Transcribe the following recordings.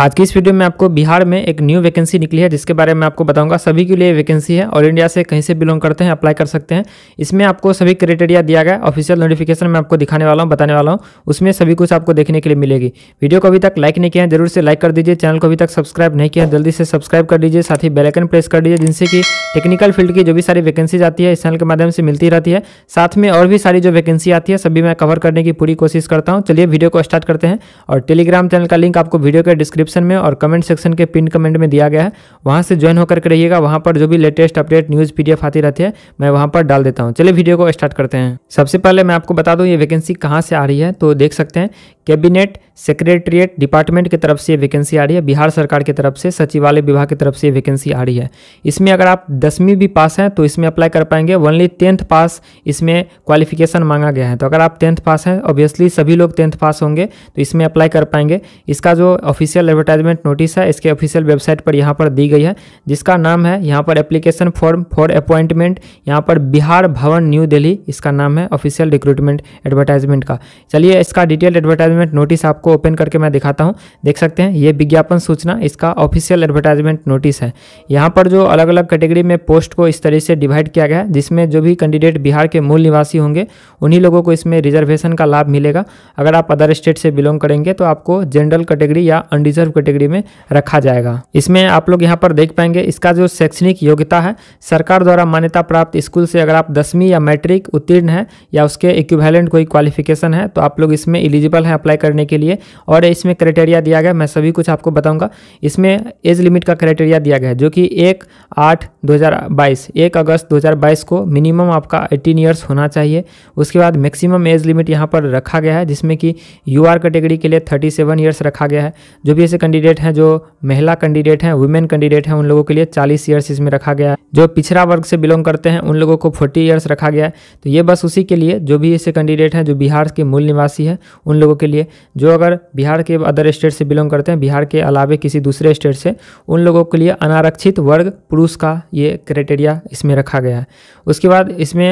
आज की इस वीडियो में आपको बिहार में एक न्यू वैकेंसी निकली है जिसके बारे में आपको बताऊंगा सभी के लिए वैकेंसी है और इंडिया से कहीं से बिलोंग करते हैं अप्लाई कर सकते हैं इसमें आपको सभी क्राइटेरिया दिया गया ऑफिशियल नोटिफिकेशन मैं आपको दिखाने वाला हूँ बताने वाला हूँ उसमें सभी कुछ आपको देखने के लिए मिलेगी वीडियो को अभी तक लाइक नहीं किया है जरूर से लाइक कर दीजिए चैनल को अभी तक सब्सक्राइब नहीं किया जल्दी से सब्सक्राइब कर दीजिए साथ ही बेलाइकन प्रेस कर दीजिए जिनसे कि टेक्निकल फील्ड की जो भी सारी वैकेंसीज आती है इस चैनल के माध्यम से मिलती रहती है साथ में और भी सारी जो वैकेंसी आती है सभी मैं कवर करने की पूरी कोशिश करता हूँ चलिए वीडियो को स्टार्ट करते हैं और टेलीग्राम चैनल का लिंक आपको वीडियो के डिस्क्रिप्शन डिस्क्रिप्शन में और कमेंट सेक्शन के पिन कमेंट में दिया गया है वहाँ से ज्वाइन होकर रहिएगा वहाँ पर जो भी लेटेस्ट अपडेट न्यूज़ पी आती रहती है मैं वहाँ पर डाल देता हूँ चलिए वीडियो को स्टार्ट करते हैं सबसे पहले मैं आपको बता दूँ ये वैकेंसी कहाँ से आ रही है तो देख सकते हैं कैबिनेट सेक्रेटरीट डिपार्टमेंट की तरफ से वैकेंसी आ रही है बिहार सरकार की तरफ से सचिवालय विभाग की तरफ से वैकेंसी आ रही है इसमें अगर आप दसवीं भी पास हैं तो इसमें अप्लाई कर पाएंगे ओनली टेंथ पास इसमें क्वालिफिकेशन मांगा गया है तो अगर आप टेंथ पास हैं ऑब्वियसली सभी लोग टेंथ पास होंगे तो इसमें अप्लाई कर पाएंगे इसका जो ऑफिशियल एडवर्टाइजमेंट नोटिस है इसके ऑफिशियल वेबसाइट पर यहाँ पर दी गई है जिसका नाम है यहाँ पर एप्लीकेशन फॉर्म फॉर अपॉइंटमेंट यहाँ पर बिहार भवन न्यू दिल्ली इसका नाम है ऑफिशियल रिक्रूटमेंट एडवर्टाइजमेंट का चलिए इसका डिटेल एडवर्टाइजमेंट नोटिस आपको आपको ओपन करके मैं दिखाता हूँ देख सकते हैं ये विज्ञापन सूचना इसका ऑफिशियल एडवर्टाइजमेंट नोटिस है यहाँ पर जो अलग अलग कैटेगरी में पोस्ट को इस तरह से डिवाइड किया गया है जिसमें जो भी कैंडिडेट बिहार के मूल निवासी होंगे उन्हीं लोगों को इसमें रिजर्वेशन का लाभ मिलेगा अगर आप अदर स्टेट से बिलोंग करेंगे तो आपको जनरल कैटेगरी या अनडिजर्व कैटेगरी में रखा जाएगा इसमें आप लोग यहाँ पर देख पाएंगे इसका जो शैक्षणिक योग्यता है सरकार द्वारा मान्यता प्राप्त स्कूल से अगर आप दसवीं या मैट्रिक उत्तीर्ण है या उसके इक्विवेलेंट कोई क्वालिफिकेशन है तो आप लोग इसमें एलिजिबल हैं अप्लाई करने के लिए और इसमें क्राइटेरिया दिया गया मैं सभी कुछ आपको बताऊंगा इसमें एज लिमिट का क्राइटेरिया दिया गया है जो कि एक आठ दो हज़ार बाईस एक अगस्त दो हज़ार बाईस को मिनिमम आपका एटीन ईयर्स होना चाहिए उसके बाद मैक्सिमम एज लिमिट यहाँ पर रखा गया है जिसमें कि यू आर कैटेगरी के लिए थर्टी सेवन ईयर्स रखा गया है जो भी ऐसे कैंडिडेट हैं जो महिला कैंडिडेट हैं वुमेन कैंडिडेट हैं उन लोगों के लिए चालीस ईयर्स इसमें रखा गया है जो पिछड़ा वर्ग से बिलोंग करते हैं उन लोगों को फोर्टी ईयर्स रखा गया है तो ये बस उसी के लिए जो भी ऐसे कैंडिडेट हैं जो बिहार के मूल निवासी हैं उन लोगों के लिए जो अगर बिहार के अदर स्टेट से बिलोंग करते हैं बिहार के अलावे किसी दूसरे स्टेट से उन लोगों के लिए अनारक्षित वर्ग पुरुष का ये क्राइटेरिया इसमें रखा गया है उसके बाद इसमें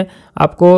आपको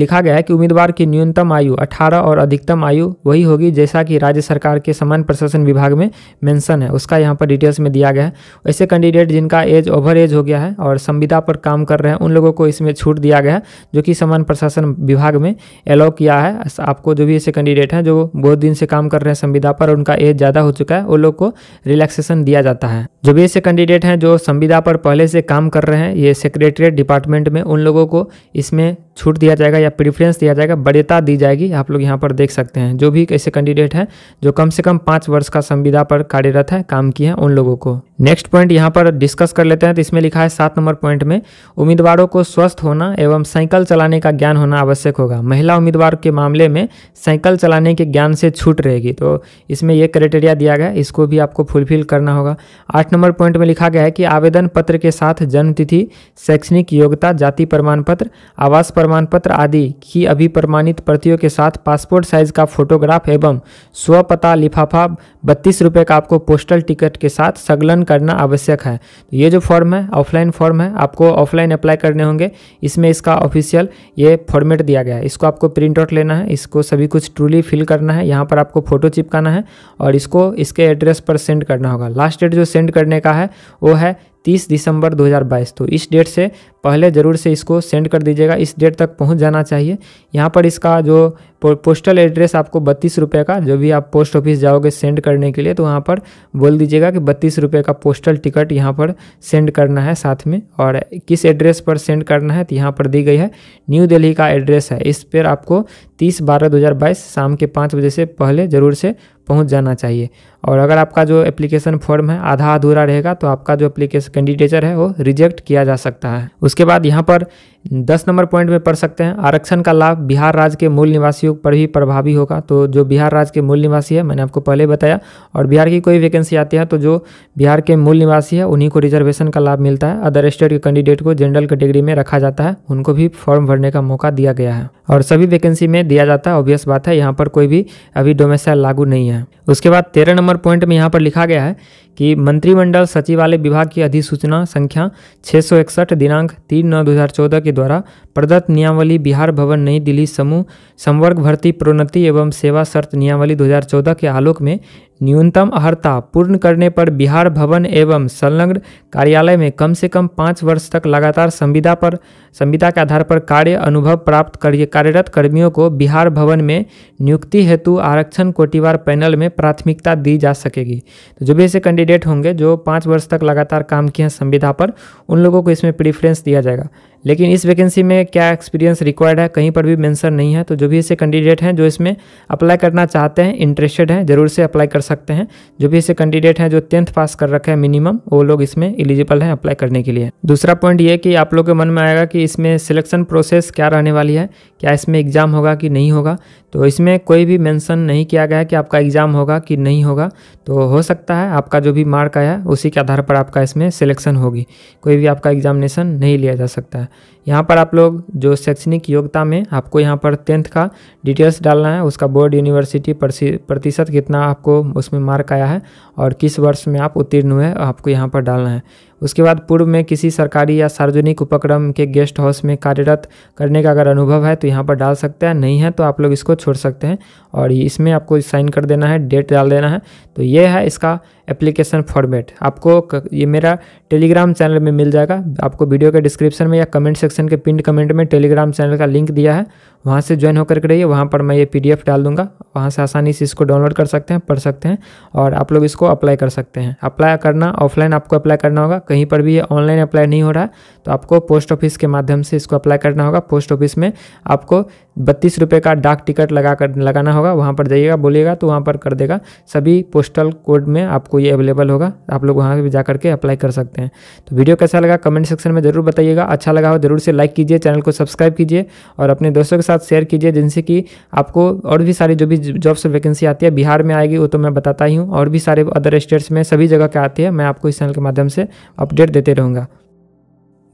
लिखा गया है कि उम्मीदवार की न्यूनतम आयु 18 और अधिकतम आयु वही होगी जैसा कि राज्य सरकार के समान प्रशासन विभाग में मैंसन है उसका यहाँ पर डिटेल्स में दिया गया है ऐसे कैंडिडेट जिनका एज ओवर एज हो गया है और संविदा पर काम कर रहे हैं उन लोगों को इसमें छूट दिया गया है जो कि समान प्रशासन विभाग में अलाउ किया है आपको जो भी ऐसे कैंडिडेट हैं जो बहुत दिन से काम काम कर रहे हैं संविदा पर उनका एज ज़्यादा हो चुका है वो लोग को रिलैक्सेशन दिया जाता है जो भी ऐसे कैंडिडेट हैं जो संविदा पर पहले से काम कर रहे हैं ये सेक्रेटरीट डिपार्टमेंट में उन लोगों को इसमें छूट दिया जाएगा या प्रिफ्रेंस दिया जाएगा बड़ेता दी जाएगी आप लोग यहाँ पर देख सकते हैं जो भी ऐसे कैंडिडेट हैं जो कम से कम पाँच वर्ष का संविदा पर कार्यरत है काम किए हैं उन लोगों को नेक्स्ट पॉइंट यहाँ पर डिस्कस कर लेते हैं तो इसमें लिखा है सात नंबर पॉइंट में उम्मीदवारों को स्वस्थ होना एवं साइकिल चलाने का ज्ञान होना आवश्यक होगा महिला उम्मीदवार के मामले में साइकिल चलाने के ज्ञान से छूट रहे रहेगी तो इसमें यह क्राइटेरिया दिया गया इसको भी आपको फुलफिल करना होगा आठ नंबर पॉइंट में लिखा गया है कि आवेदन पत्र के साथ जन्मतिथि शैक्षणिक योग्यता जाति प्रमाण पत्र आवास प्रमाण पत्र आदि की अभी प्रमाणित प्रतियों के साथ पासपोर्ट साइज का फोटोग्राफ एवं स्वपता लिफाफा बत्तीस रुपये का आपको पोस्टल टिकट के साथ संगलन करना आवश्यक है तो ये जो फॉर्म है ऑफलाइन फॉर्म है आपको ऑफलाइन अप्लाई करने होंगे इसमें इसका ऑफिशियल ये फॉर्मेट दिया गया है इसको आपको प्रिंट आउट लेना है इसको सभी कुछ ट्रूली फिल करना है यहाँ पर आपको फ़ोटो चिपकाना है और इसको इसके एड्रेस पर सेंड करना होगा लास्ट डेट जो सेंड करने का है वो है 30 दिसंबर 2022 तो इस डेट से पहले ज़रूर से इसको सेंड कर दीजिएगा इस डेट तक पहुंच जाना चाहिए यहाँ पर इसका जो पोस्टल एड्रेस आपको बत्तीस रुपये का जो भी आप पोस्ट ऑफिस जाओगे सेंड करने के लिए तो वहाँ पर बोल दीजिएगा कि बत्तीस रुपये का पोस्टल टिकट यहाँ पर सेंड करना है साथ में और किस एड्रेस पर सेंड करना है तो यहाँ पर दी गई है न्यू दिल्ली का एड्रेस है इस पर आपको तीस बारह दो हज़ार बाईस शाम के पाँच बजे से पहले ज़रूर से पहुँच जाना चाहिए और अगर आपका जो एप्लीकेशन फॉर्म है आधा अधूरा रहेगा तो आपका जो एप्लीकेशन कैंडिडेचर है वो रिजेक्ट किया जा सकता है उसके बाद यहाँ पर दस नंबर पॉइंट में पढ़ सकते हैं आरक्षण का लाभ बिहार राज्य के मूल निवासियों उद्योग पर भी प्रभावी होगा तो जो बिहार राज्य के मूल निवासी है मैंने आपको पहले बताया और बिहार की कोई वैकेंसी आती है तो जो बिहार के मूल निवासी है उन्हीं को रिजर्वेशन का लाभ मिलता है अदर स्टेट के कैंडिडेट को जनरल कैटेगरी में रखा जाता है उनको भी फॉर्म भरने का मौका दिया गया है और सभी वैकेंसी में दिया जाता है ऑब्वियस बात है यहाँ पर कोई भी अभी डोमेसाइल लागू नहीं है उसके बाद तेरह नंबर पॉइंट में यहाँ पर लिखा गया है कि मंत्रिमंडल सचिवालय विभाग की अधिसूचना संख्या छः दिनांक तीन नौ दो के द्वारा प्रदत्त नियमावली बिहार भवन नई दिल्ली समूह संवर्ग भर्ती प्रोन्नति एवं सेवा शर्त नियमावली 2014 के आलोक में न्यूनतम अर्हता पूर्ण करने पर बिहार भवन एवं संलग्न कार्यालय में कम से कम पाँच वर्ष तक लगातार संविदा पर संविदा के आधार पर कार्य अनुभव प्राप्त कर कार्यरत कर्मियों को बिहार भवन में नियुक्ति हेतु आरक्षण कोटिवार पैनल में प्राथमिकता दी जा सकेगी तो जो भी ऐसे कैंडिडेट होंगे जो पाँच वर्ष तक लगातार काम किए हैं संविदा पर उन लोगों को इसमें प्रिफ्रेंस दिया जाएगा लेकिन इस वैकेंसी में क्या एक्सपीरियंस रिक्वायर्ड है कहीं पर भी मेंशन नहीं है तो जो भी ऐसे कैंडिडेट हैं जो इसमें अप्लाई करना चाहते हैं इंटरेस्टेड हैं ज़रूर से अप्लाई कर सकते हैं जो भी ऐसे कैंडिडेट हैं जो टेंथ पास कर रखे हैं मिनिमम वो लोग इसमें एलिजिबल हैं अप्लाई करने के लिए दूसरा पॉइंट ये कि आप लोग के मन में आएगा कि इसमें सिलेक्शन प्रोसेस क्या रहने वाली है क्या इसमें एग्ज़ाम होगा कि नहीं होगा तो इसमें कोई भी मेंशन नहीं किया गया है कि आपका एग्ज़ाम होगा कि नहीं होगा तो हो सकता है आपका जो भी मार्क आया उसी के आधार पर आपका इसमें सिलेक्शन होगी कोई भी आपका एग्जामिनेशन नहीं लिया जा सकता है यहाँ पर आप लोग जो शैक्षणिक योग्यता में आपको यहाँ पर टेंथ का डिटेल्स डालना है उसका बोर्ड यूनिवर्सिटी प्रतिशत कितना आपको उसमें मार्क आया है और किस वर्ष में आप उत्तीर्ण हुए आपको यहाँ पर डालना है उसके बाद पूर्व में किसी सरकारी या सार्वजनिक उपक्रम के गेस्ट हाउस में कार्यरत करने का अगर अनुभव है तो यहाँ पर डाल सकते हैं नहीं है तो आप लोग इसको छोड़ सकते हैं और इसमें आपको साइन कर देना है डेट डाल देना है तो ये है इसका एप्लीकेशन फॉर्मेट आपको ये मेरा टेलीग्राम चैनल में मिल जाएगा आपको वीडियो के डिस्क्रिप्शन में या कमेंट सेक्शन के पिंड कमेंट में टेलीग्राम चैनल का लिंक दिया है वहाँ से ज्वाइन होकर के रहिए वहाँ पर मैं ये पी डाल दूँगा वहाँ से आसानी से इसको डाउनलोड कर सकते हैं पढ़ सकते हैं और आप लोग इसको अप्लाई कर सकते हैं अप्लाई करना ऑफलाइन आपको अप्लाई करना होगा कहीं पर भी ये ऑनलाइन अप्लाई नहीं हो रहा है तो आपको पोस्ट ऑफिस के माध्यम से इसको अप्लाई करना होगा पोस्ट ऑफिस में आपको बत्तीस रुपये का डाक टिकट लगा कर लगाना होगा वहाँ पर जाइएगा बोलिएगा तो वहाँ पर कर देगा सभी पोस्टल कोड में आपको ये अवेलेबल होगा आप लोग वहाँ भी जा करके अप्लाई कर सकते हैं तो वीडियो कैसा लगा कमेंट सेक्शन में ज़रूर बताइएगा अच्छा लगा हो ज़रूर से लाइक कीजिए चैनल को सब्सक्राइब कीजिए और अपने दोस्तों के साथ शेयर कीजिए जिनसे कि आपको और भी सारी जो भी जॉब्स वैकेंसी आती है बिहार में आएगी वो तो मैं बताता ही हूँ और भी सारे अदर स्टेट्स में सभी जगह के आती है मैं आपको इस चैनल के माध्यम से अपडेट देते रहूँगा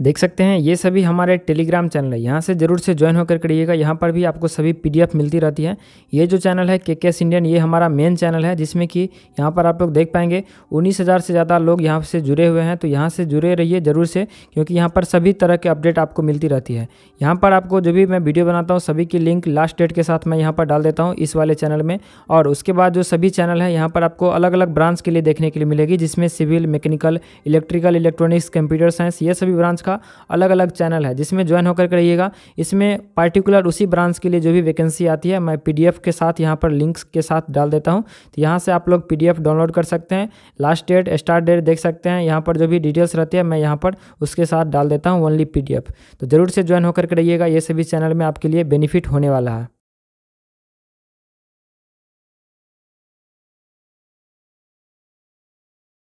देख सकते हैं ये सभी हमारे टेलीग्राम चैनल है यहाँ से ज़रूर से ज्वाइन होकर करिएगा यहाँ पर भी आपको सभी पीडीएफ मिलती रहती है ये जो चैनल है के के इंडियन ये हमारा मेन चैनल है जिसमें कि यहाँ पर आप लोग देख पाएंगे उन्नीस हज़ार से ज़्यादा लोग यहाँ से जुड़े हुए हैं तो यहाँ से जुड़े रहिए ज़रूर से क्योंकि यहाँ पर सभी तरह के अपडेट आपको मिलती रहती है यहाँ पर आपको जो भी मैं वीडियो बनाता हूँ सभी की लिंक लास्ट डेट के साथ मैं यहाँ पर डाल देता हूँ इस वाले चैनल में और उसके बाद जो सभी चैनल है यहाँ पर आपको अलग अलग ब्रांच के लिए देखने के लिए मिलेगी जिसमें civil mechanical electrical electronics computer science ये सभी ब्रांच का का अलग अलग चैनल है जिसमें ज्वाइन होकर के रहिएगा इसमें पार्टिकुलर उसी ब्रांच के लिए जो भी वैकेंसी आती है मैं पी के साथ यहाँ पर लिंक्स के साथ डाल देता हूँ तो यहाँ से आप लोग पी डाउनलोड कर सकते हैं लास्ट डेट स्टार्ट डेट देख सकते हैं यहाँ पर जो भी डिटेल्स रहती है मैं यहाँ पर उसके साथ डाल देता हूँ ओनली पी तो ज़रूर से ज्वाइन होकर के रहिएगा ये सभी चैनल में आपके लिए बेनिफिट होने वाला है